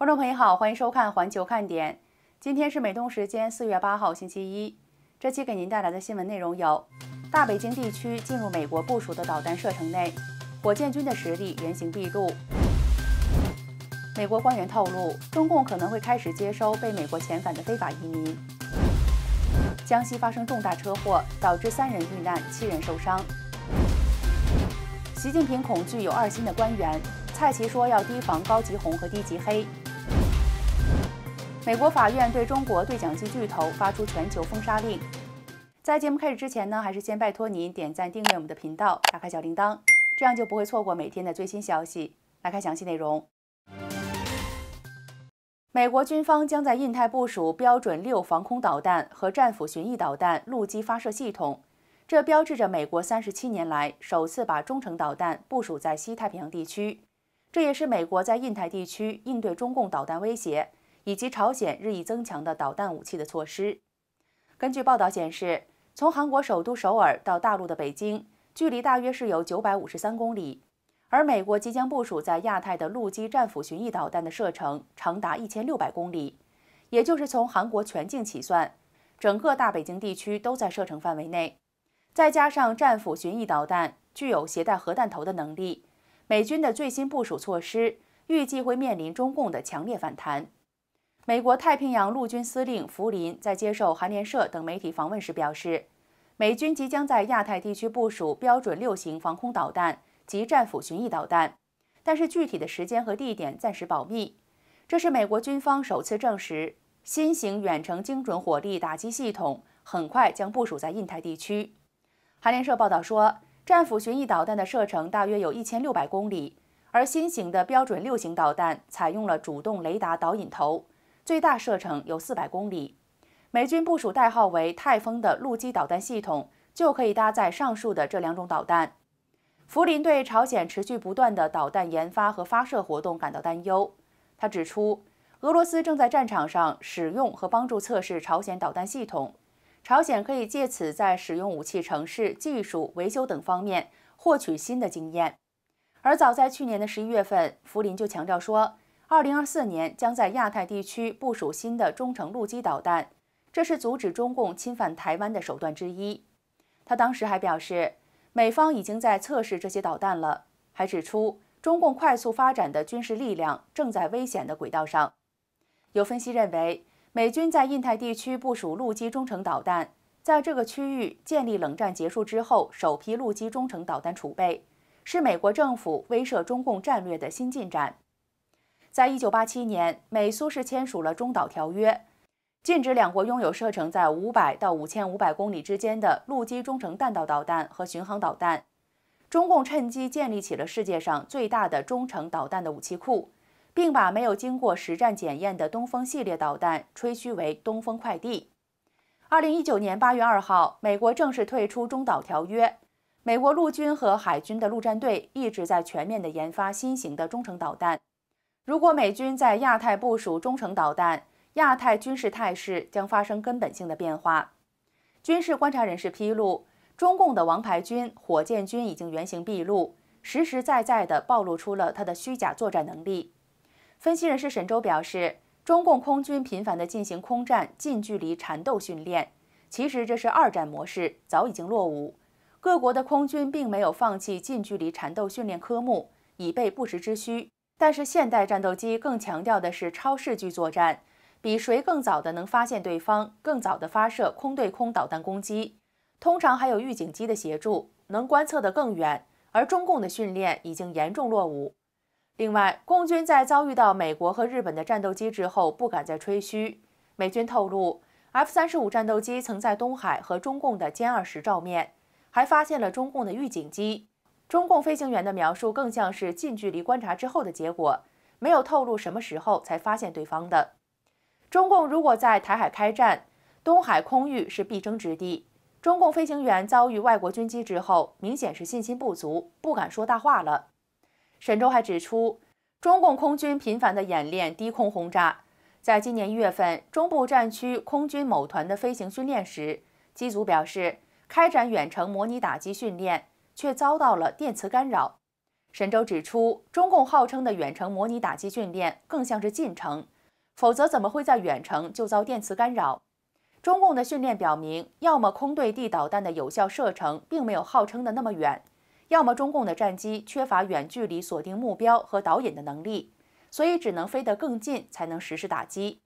观众朋友好，欢迎收看《环球看点》。今天是美东时间四月八号星期一。这期给您带来的新闻内容有：大北京地区进入美国部署的导弹射程内，火箭军的实力原形毕露。美国官员透露，中共可能会开始接收被美国遣返的非法移民。江西发生重大车祸，导致三人遇难，七人受伤。习近平恐惧有二心的官员，蔡奇说要提防高级红和低级黑。美国法院对中国对讲机巨头发出全球封杀令。在节目开始之前呢，还是先拜托您点赞、订阅我们的频道，打开小铃铛，这样就不会错过每天的最新消息。来看详细内容。美国军方将在印太部署标准六防空导弹和战斧巡弋导弹陆基发射系统，这标志着美国三十七年来首次把中程导弹部署在西太平洋地区，这也是美国在印太地区应对中共导弹威胁。以及朝鲜日益增强的导弹武器的措施。根据报道显示，从韩国首都首尔到大陆的北京，距离大约是有九百五十三公里。而美国即将部署在亚太的陆基战斧巡弋导弹的射程长达一千六百公里，也就是从韩国全境起算，整个大北京地区都在射程范围内。再加上战斧巡弋导弹具有携带核弹头的能力，美军的最新部署措施预计会面临中共的强烈反弹。美国太平洋陆军司令弗林在接受韩联社等媒体访问时表示，美军即将在亚太地区部署标准六型防空导弹及战斧巡弋导弹，但是具体的时间和地点暂时保密。这是美国军方首次证实新型远程精准火力打击系统很快将部署在印太地区。韩联社报道说，战斧巡弋导弹的射程大约有一千六百公里，而新型的标准六型导弹采用了主动雷达导引头。最大射程有四百公里，美军部署代号为“泰丰”的陆基导弹系统就可以搭载上述的这两种导弹。福林对朝鲜持续不断的导弹研发和发射活动感到担忧。他指出，俄罗斯正在战场上使用和帮助测试朝鲜导弹系统，朝鲜可以借此在使用武器、城市、技术、维修等方面获取新的经验。而早在去年的十一月份，福林就强调说。二零二四年将在亚太地区部署新的中程陆基导弹，这是阻止中共侵犯台湾的手段之一。他当时还表示，美方已经在测试这些导弹了。还指出，中共快速发展的军事力量正在危险的轨道上。有分析认为，美军在印太地区部署陆基中程导弹，在这个区域建立冷战结束之后首批陆基中程导弹储备，是美国政府威慑中共战略的新进展。在一九八七年，美苏是签署了中导条约，禁止两国拥有射程在五百到五千五百公里之间的陆基中程弹道导弹和巡航导弹。中共趁机建立起了世界上最大的中程导弹的武器库，并把没有经过实战检验的东风系列导弹吹嘘为“东风快递”。二零一九年八月二号，美国正式退出中导条约。美国陆军和海军的陆战队一直在全面的研发新型的中程导弹。如果美军在亚太部署中程导弹，亚太军事态势将发生根本性的变化。军事观察人士披露，中共的王牌军火箭军已经原形毕露，实实在在地暴露出了他的虚假作战能力。分析人士沈舟表示，中共空军频繁地进行空战近距离缠斗训练，其实这是二战模式，早已经落伍。各国的空军并没有放弃近距离缠斗训练科目，以备不时之需。但是现代战斗机更强调的是超视距作战，比谁更早的能发现对方，更早的发射空对空导弹攻击。通常还有预警机的协助，能观测得更远。而中共的训练已经严重落伍。另外，空军在遭遇到美国和日本的战斗机之后，不敢再吹嘘。美军透露，F 三十五战斗机曾在东海和中共的歼二十照面，还发现了中共的预警机。中共飞行员的描述更像是近距离观察之后的结果，没有透露什么时候才发现对方的。中共如果在台海开战，东海空域是必争之地。中共飞行员遭遇外国军机之后，明显是信心不足，不敢说大话了。沈周还指出，中共空军频繁的演练低空轰炸，在今年一月份中部战区空军某团的飞行训练时，机组表示开展远程模拟打击训练。却遭到了电磁干扰。神舟指出，中共号称的远程模拟打击训练更像是近程，否则怎么会在远程就遭电磁干扰？中共的训练表明，要么空对地导弹的有效射程并没有号称的那么远，要么中共的战机缺乏远距离锁定目标和导引的能力，所以只能飞得更近才能实施打击。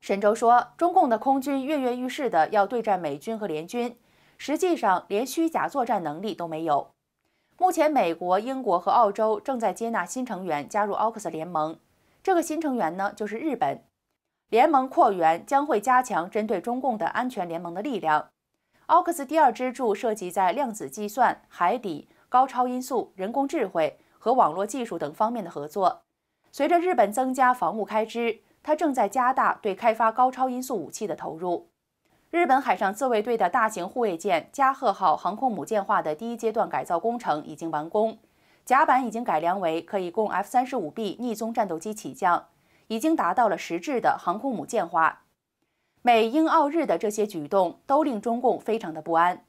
神舟说，中共的空军跃跃欲试的要对战美军和联军。实际上，连虚假作战能力都没有。目前，美国、英国和澳洲正在接纳新成员加入澳克斯联盟。这个新成员呢，就是日本。联盟扩员将会加强针对中共的安全联盟的力量。澳克斯第二支柱涉及在量子计算、海底、高超音速、人工智慧和网络技术等方面的合作。随着日本增加防务开支，它正在加大对开发高超音速武器的投入。日本海上自卫队的大型护卫舰“加贺号”航空母舰化的第一阶段改造工程已经完工，甲板已经改良为可以供 F 三十五 B 逆风战斗机起降，已经达到了实质的航空母舰化。美英澳日的这些举动都令中共非常的不安。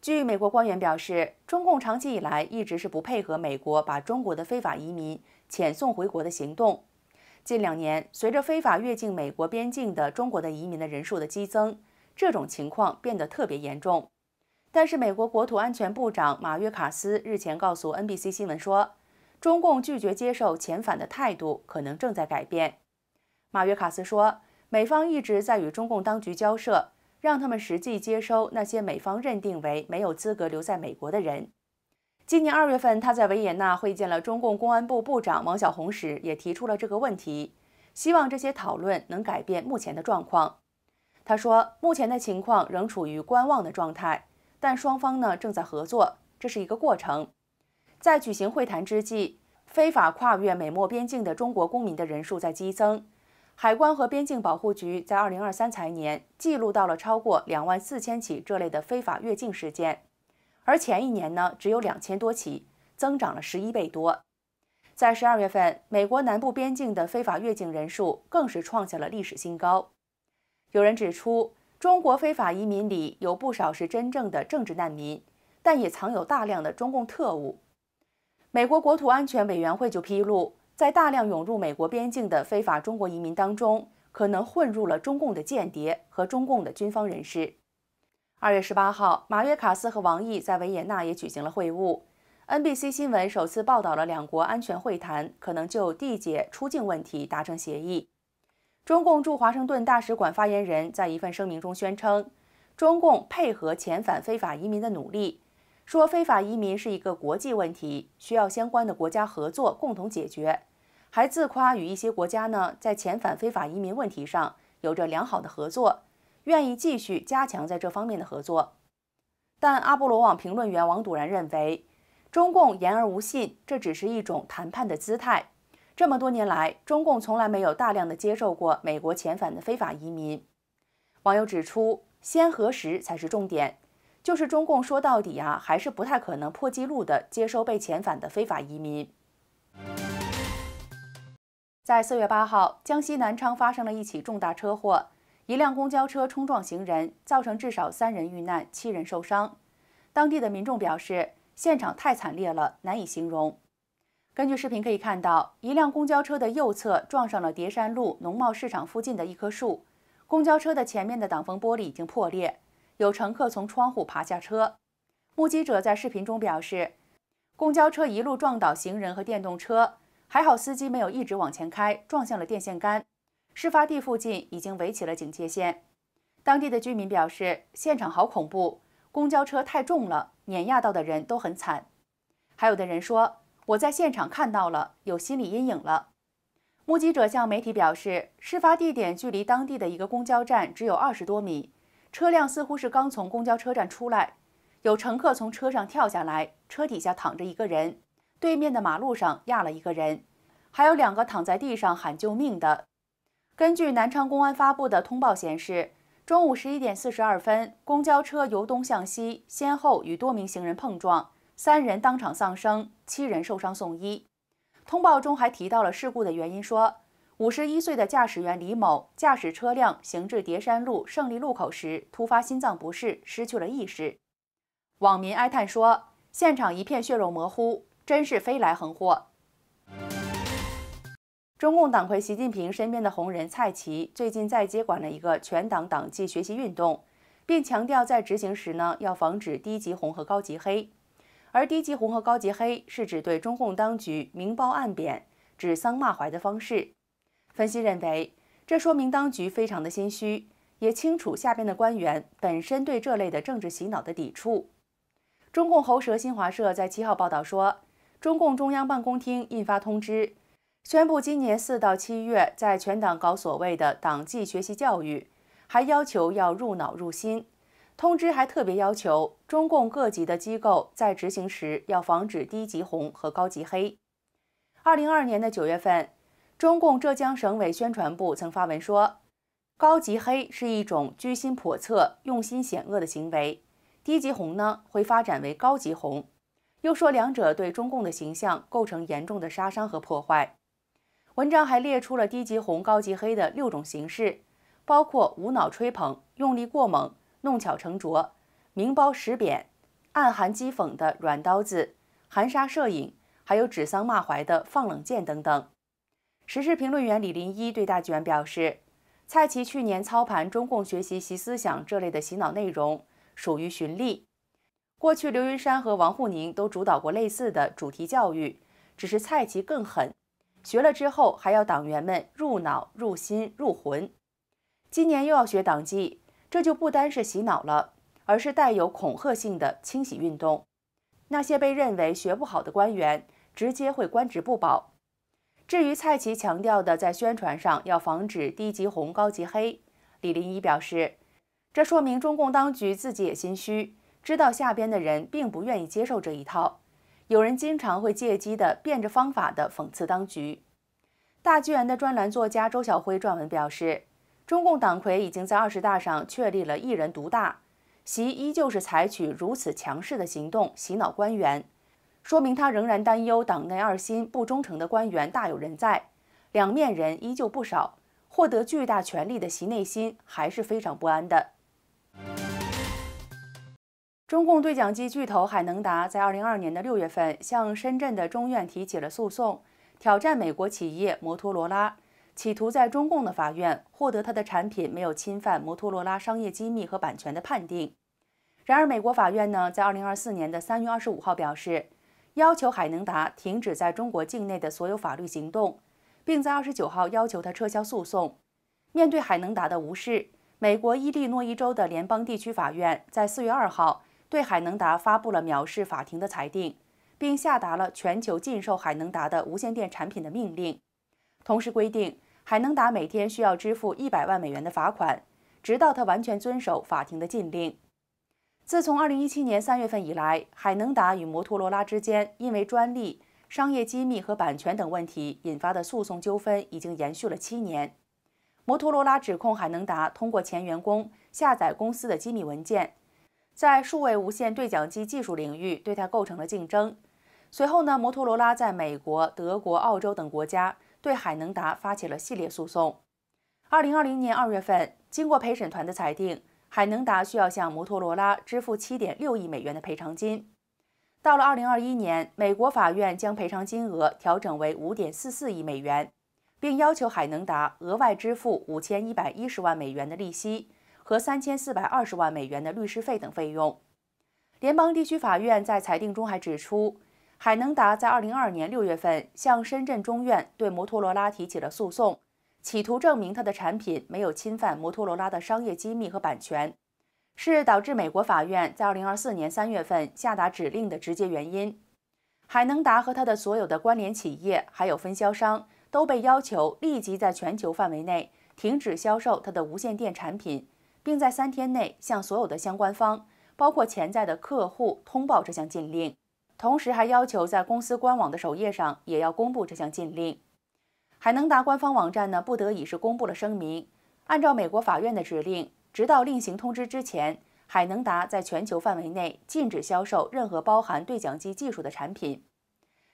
据美国官员表示，中共长期以来一直是不配合美国把中国的非法移民遣送回国的行动。近两年，随着非法越境美国边境的中国的移民的人数的激增，这种情况变得特别严重。但是，美国国土安全部长马约卡斯日前告诉 NBC 新闻说，中共拒绝接受遣返的态度可能正在改变。马约卡斯说，美方一直在与中共当局交涉，让他们实际接收那些美方认定为没有资格留在美国的人。今年二月份，他在维也纳会见了中共公安部部长王小红时，也提出了这个问题，希望这些讨论能改变目前的状况。他说，目前的情况仍处于观望的状态，但双方呢正在合作，这是一个过程。在举行会谈之际，非法跨越美墨边境的中国公民的人数在激增，海关和边境保护局在二零二三财年记录到了超过两万四千起这类的非法越境事件。而前一年呢，只有两千多起，增长了十一倍多。在十二月份，美国南部边境的非法越境人数更是创下了历史新高。有人指出，中国非法移民里有不少是真正的政治难民，但也藏有大量的中共特务。美国国土安全委员会就披露，在大量涌入美国边境的非法中国移民当中，可能混入了中共的间谍和中共的军方人士。二月十八号，马约卡斯和王毅在维也纳也举行了会晤。NBC 新闻首次报道了两国安全会谈可能就地解出境问题达成协议。中共驻华盛顿大使馆发言人，在一份声明中宣称，中共配合遣返非法移民的努力，说非法移民是一个国际问题，需要相关的国家合作共同解决，还自夸与一些国家呢在遣返非法移民问题上有着良好的合作。愿意继续加强在这方面的合作，但阿波罗网评论员王笃然认为，中共言而无信，这只是一种谈判的姿态。这么多年来，中共从来没有大量的接受过美国遣返的非法移民。网友指出，先核实才是重点，就是中共说到底啊，还是不太可能破纪录的接收被遣返的非法移民。在四月八号，江西南昌发生了一起重大车祸。一辆公交车冲撞行人，造成至少三人遇难、七人受伤。当地的民众表示，现场太惨烈了，难以形容。根据视频可以看到，一辆公交车的右侧撞上了叠山路农贸市场附近的一棵树，公交车的前面的挡风玻璃已经破裂，有乘客从窗户爬下车。目击者在视频中表示，公交车一路撞倒行人和电动车，还好司机没有一直往前开，撞向了电线杆。事发地附近已经围起了警戒线，当地的居民表示现场好恐怖，公交车太重了，碾压到的人都很惨。还有的人说我在现场看到了，有心理阴影了。目击者向媒体表示，事发地点距离当地的一个公交站只有二十多米，车辆似乎是刚从公交车站出来，有乘客从车上跳下来，车底下躺着一个人，对面的马路上压了一个人，还有两个躺在地上喊救命的。根据南昌公安发布的通报显示，中午十一点四十二分，公交车由东向西，先后与多名行人碰撞，三人当场丧生，七人受伤送医。通报中还提到了事故的原因，说五十一岁的驾驶员李某驾驶车辆行至叠山路胜利路口时，突发心脏不适，失去了意识。网民哀叹说：“现场一片血肉模糊，真是飞来横祸。”中共党魁习近平身边的红人蔡奇最近再接管了一个全党党纪学习运动，并强调在执行时呢要防止低级红和高级黑。而低级红和高级黑是指对中共当局明褒暗贬、指桑骂槐的方式。分析认为，这说明当局非常的心虚，也清楚下边的官员本身对这类的政治洗脑的抵触。中共喉舌新华社在七号报道说，中共中央办公厅印发通知。宣布今年四到七月在全党搞所谓的党纪学习教育，还要求要入脑入心。通知还特别要求中共各级的机构在执行时要防止低级红和高级黑。二零二二年的九月份，中共浙江省委宣传部曾发文说，高级黑是一种居心叵测、用心险恶的行为，低级红呢会发展为高级红，又说两者对中共的形象构成严重的杀伤和破坏。文章还列出了低级红、高级黑的六种形式，包括无脑吹捧、用力过猛、弄巧成拙、明褒实贬、暗含讥讽的软刀子、含沙射影，还有指桑骂槐的放冷箭等等。时事评论员李林一对大纪元表示，蔡奇去年操盘“中共学习习思想”这类的洗脑内容属于循例。过去刘云山和王沪宁都主导过类似的主题教育，只是蔡奇更狠。学了之后，还要党员们入脑、入心、入魂。今年又要学党纪，这就不单是洗脑了，而是带有恐吓性的清洗运动。那些被认为学不好的官员，直接会官职不保。至于蔡奇强调的在宣传上要防止低级红、高级黑，李林一表示，这说明中共当局自己也心虚，知道下边的人并不愿意接受这一套。有人经常会借机的变着方法的讽刺当局。大纪元的专栏作家周晓辉撰文表示，中共党魁已经在二十大上确立了一人独大，习依旧是采取如此强势的行动洗脑官员，说明他仍然担忧党内二心不忠诚的官员大有人在，两面人依旧不少。获得巨大权力的习内心还是非常不安的。中共对讲机巨头海能达在二零二二年的六月份向深圳的中院提起了诉讼，挑战美国企业摩托罗拉，企图在中共的法院获得他的产品没有侵犯摩托罗拉商业机密和版权的判定。然而，美国法院呢在二零二四年的三月二十五号表示，要求海能达停止在中国境内的所有法律行动，并在二十九号要求他撤销诉讼。面对海能达的无视，美国伊利诺伊州的联邦地区法院在四月二号。对海能达发布了藐视法庭的裁定，并下达了全球禁售海能达的无线电产品的命令，同时规定海能达每天需要支付一百万美元的罚款，直到他完全遵守法庭的禁令。自从二零一七年三月份以来，海能达与摩托罗拉之间因为专利、商业机密和版权等问题引发的诉讼纠纷已经延续了七年。摩托罗拉指控海能达通过前员工下载公司的机密文件。在数位无线对讲机技术领域，对它构成了竞争。随后呢，摩托罗拉在美国、德国、澳洲等国家对海能达发起了系列诉讼。二零二零年二月份，经过陪审团的裁定，海能达需要向摩托罗拉支付七点六亿美元的赔偿金。到了二零二一年，美国法院将赔偿金额调整为五点四四亿美元，并要求海能达额外支付五千一百一十万美元的利息。和三千四百二十万美元的律师费等费用。联邦地区法院在裁定中还指出，海能达在二零二二年六月份向深圳中院对摩托罗拉提起了诉讼，企图证明他的产品没有侵犯摩托罗拉的商业机密和版权，是导致美国法院在二零二四年三月份下达指令的直接原因。海能达和他的所有的关联企业，还有分销商，都被要求立即在全球范围内停止销售他的无线电产品。并在三天内向所有的相关方，包括潜在的客户，通报这项禁令。同时，还要求在公司官网的首页上也要公布这项禁令。海能达官方网站呢，不得已是公布了声明。按照美国法院的指令，直到另行通知之前，海能达在全球范围内禁止销售任何包含对讲机技术的产品。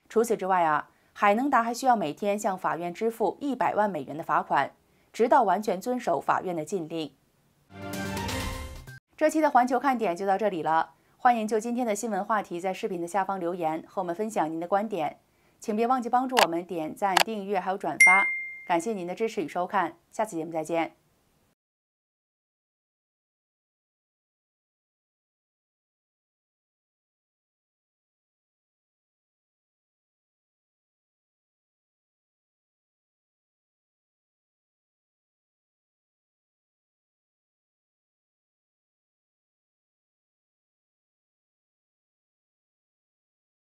除此之外啊，海能达还需要每天向法院支付一百万美元的罚款，直到完全遵守法院的禁令。这期的环球看点就到这里了。欢迎就今天的新闻话题在视频的下方留言，和我们分享您的观点。请别忘记帮助我们点赞、订阅还有转发。感谢您的支持与收看，下次节目再见。